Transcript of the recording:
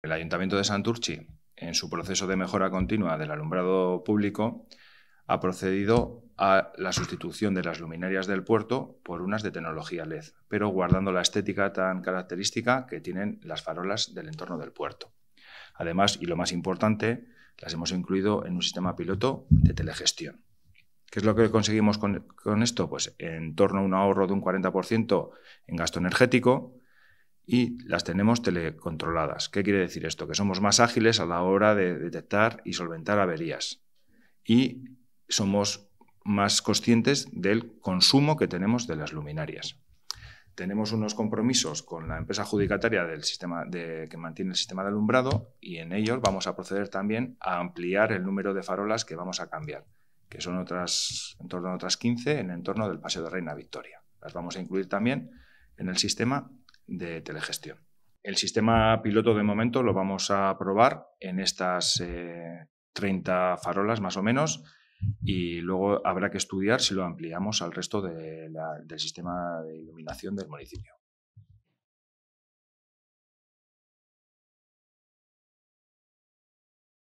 El Ayuntamiento de Santurchi, en su proceso de mejora continua del alumbrado público, ha procedido a la sustitución de las luminarias del puerto por unas de tecnología LED, pero guardando la estética tan característica que tienen las farolas del entorno del puerto. Además, y lo más importante, las hemos incluido en un sistema piloto de telegestión. ¿Qué es lo que conseguimos con, con esto? Pues en torno a un ahorro de un 40% en gasto energético, y las tenemos telecontroladas. ¿Qué quiere decir esto? Que somos más ágiles a la hora de detectar y solventar averías y somos más conscientes del consumo que tenemos de las luminarias. Tenemos unos compromisos con la empresa adjudicataria del sistema de, que mantiene el sistema de alumbrado y en ellos vamos a proceder también a ampliar el número de farolas que vamos a cambiar, que son otras, en torno a otras 15 en el entorno del Paseo de Reina Victoria. Las vamos a incluir también en el sistema de telegestión. El sistema piloto de momento lo vamos a probar en estas 30 eh, farolas más o menos y luego habrá que estudiar si lo ampliamos al resto del sistema de iluminación del municipio.